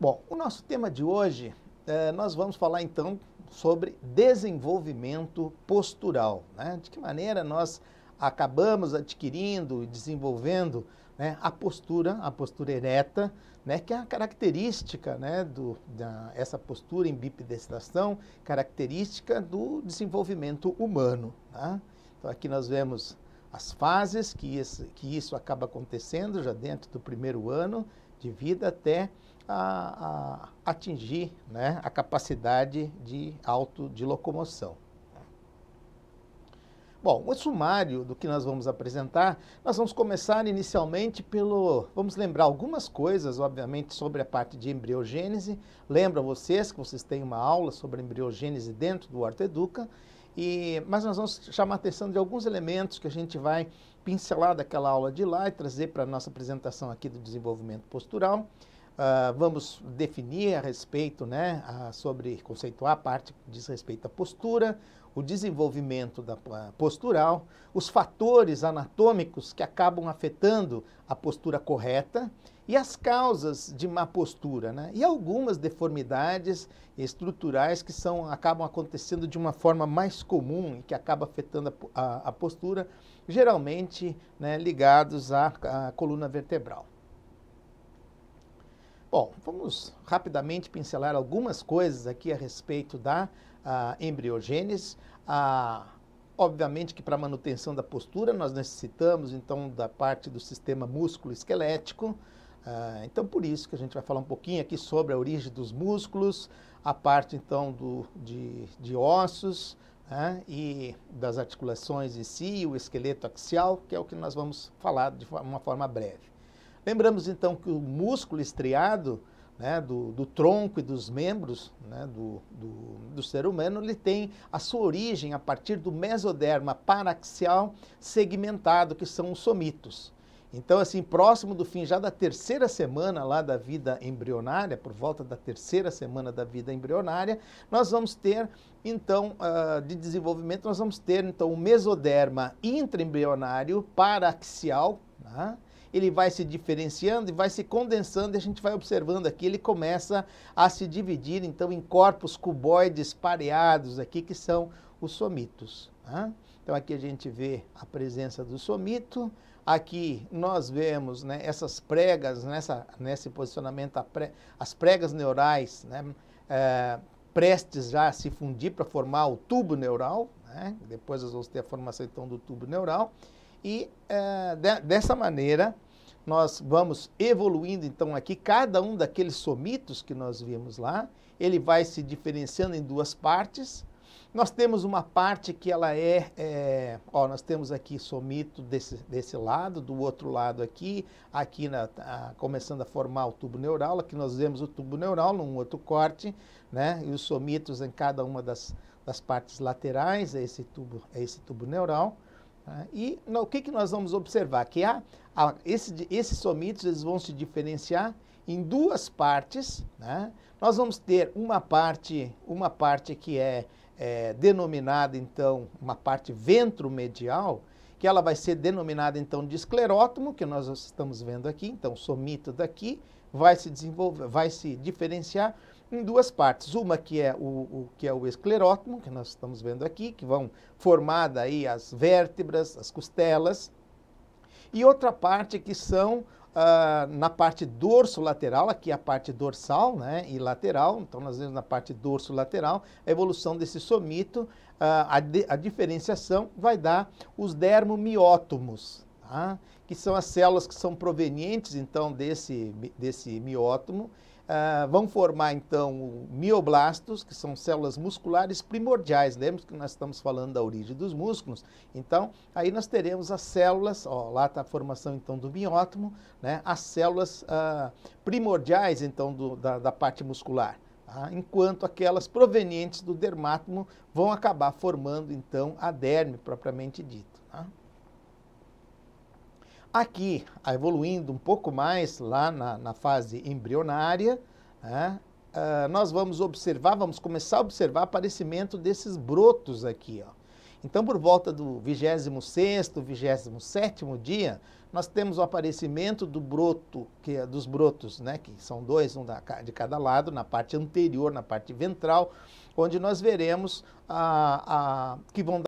Bom, o nosso tema de hoje, é, nós vamos falar então sobre desenvolvimento postural. Né? De que maneira nós acabamos adquirindo e desenvolvendo né, a postura, a postura ereta, né, que é a característica né, do, da, essa postura em bipedestação, característica do desenvolvimento humano. Tá? Então aqui nós vemos as fases que isso, que isso acaba acontecendo já dentro do primeiro ano, de vida até a, a atingir né, a capacidade de auto de locomoção. Bom, o sumário do que nós vamos apresentar, nós vamos começar inicialmente pelo, vamos lembrar algumas coisas, obviamente, sobre a parte de embriogênese. Lembra vocês que vocês têm uma aula sobre embriogênese dentro do Arteduca. Educa e, mas nós vamos chamar atenção de alguns elementos que a gente vai pincelar daquela aula de lá e trazer para a nossa apresentação aqui do desenvolvimento postural. Uh, vamos definir a respeito, né, a, sobre conceituar a parte que diz respeito à postura, o desenvolvimento da postural, os fatores anatômicos que acabam afetando a postura correta e as causas de má postura, né? E algumas deformidades estruturais que são acabam acontecendo de uma forma mais comum e que acaba afetando a, a, a postura, geralmente né, ligados à, à coluna vertebral. Bom, vamos rapidamente pincelar algumas coisas aqui a respeito da ah, embriogênese. Ah, obviamente que para manutenção da postura nós necessitamos então da parte do sistema músculo-esquelético. Uh, então, por isso que a gente vai falar um pouquinho aqui sobre a origem dos músculos, a parte então do, de, de ossos né, e das articulações em si, o esqueleto axial, que é o que nós vamos falar de uma forma breve. Lembramos então que o músculo estriado né, do, do, tronco e dos membros né, do, do, do, ser humano, ele tem a sua origem a partir do mesoderma paraxial segmentado, que são os somitos. Então, assim, próximo do fim já da terceira semana lá da vida embrionária, por volta da terceira semana da vida embrionária, nós vamos ter, então, uh, de desenvolvimento, nós vamos ter, então, o mesoderma intraembrionário paraxial, né, ele vai se diferenciando e vai se condensando e a gente vai observando aqui, ele começa a se dividir então em corpos cuboides pareados aqui, que são os somitos. Né? Então aqui a gente vê a presença do somito, aqui nós vemos né, essas pregas, nessa, né, nesse posicionamento, pre, as pregas neurais né, é, prestes já a se fundir para formar o tubo neural, né? depois nós vamos ter a formação então do tubo neural, e é, de, dessa maneira, nós vamos evoluindo então aqui. Cada um daqueles somitos que nós vimos lá, ele vai se diferenciando em duas partes. Nós temos uma parte que ela é, é ó, nós temos aqui somito desse, desse lado, do outro lado aqui, aqui na, a, começando a formar o tubo neural, aqui nós vemos o tubo neural num outro corte, né? E os somitos em cada uma das, das partes laterais, é esse tubo, é esse tubo neural. Tá? E no, o que, que nós vamos observar? Que há, há esse, esses somitos eles vão se diferenciar em duas partes. Né? Nós vamos ter uma parte, uma parte que é, é denominada, então, uma parte ventromedial, que ela vai ser denominada, então, de esclerótomo, que nós estamos vendo aqui, então, somito daqui, vai se, desenvolver, vai se diferenciar em duas partes. Uma que é o, o, que é o esclerótomo, que nós estamos vendo aqui, que vão formar daí as vértebras, as costelas. E outra parte que são ah, na parte dorso-lateral, aqui é a parte dorsal né, e lateral. Então nós vemos na parte dorso-lateral a evolução desse somito. Ah, a, de, a diferenciação vai dar os dermomiótomos, tá? que são as células que são provenientes então desse, desse miótomo ah, vão formar então mioblastos, que são células musculares primordiais. Lemos que nós estamos falando da origem dos músculos. Então, aí nós teremos as células, ó, lá está a formação então do miótomo, né? as células ah, primordiais então do, da, da parte muscular tá? enquanto aquelas provenientes do dermátomo vão acabar formando então a derme propriamente dita. Tá? Aqui, evoluindo um pouco mais lá na, na fase embrionária, né, uh, nós vamos observar, vamos começar a observar o aparecimento desses brotos aqui. Ó. Então, por volta do 26, 27 dia, nós temos o aparecimento do broto, que é dos brotos, né, que são dois, um de cada lado, na parte anterior, na parte ventral, onde nós veremos a, a, que vão